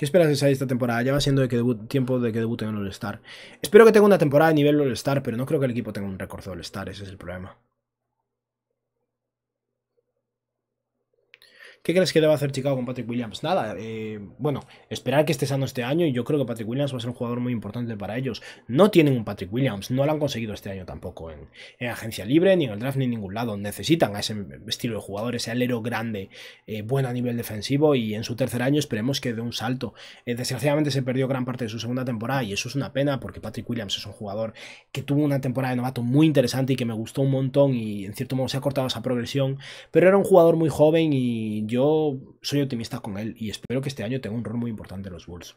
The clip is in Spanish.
¿Qué esperas de esta temporada? Ya va siendo tiempo de que debuten en All-Star. Espero que tenga una temporada de nivel All-Star, pero no creo que el equipo tenga un récord de All-Star, ese es el problema. ¿Qué crees que debe hacer Chicago con Patrick Williams? Nada, eh, bueno, esperar que esté sano este año y yo creo que Patrick Williams va a ser un jugador muy importante para ellos. No tienen un Patrick Williams, no lo han conseguido este año tampoco en, agencia libre, ni en el draft, ni en ningún lado. Necesitan a ese estilo de jugador, ese alero grande, eh, bueno a nivel defensivo y en su tercer año esperemos que dé un salto. Eh, desgraciadamente se perdió gran parte de su segunda temporada y eso es una pena porque Patrick Williams es un jugador que tuvo una temporada de novato muy interesante y que me gustó un montón y en cierto modo se ha cortado esa progresión, pero era un jugador muy joven y yo soy optimista con él y espero que este año tenga un rol muy importante en los Bulls.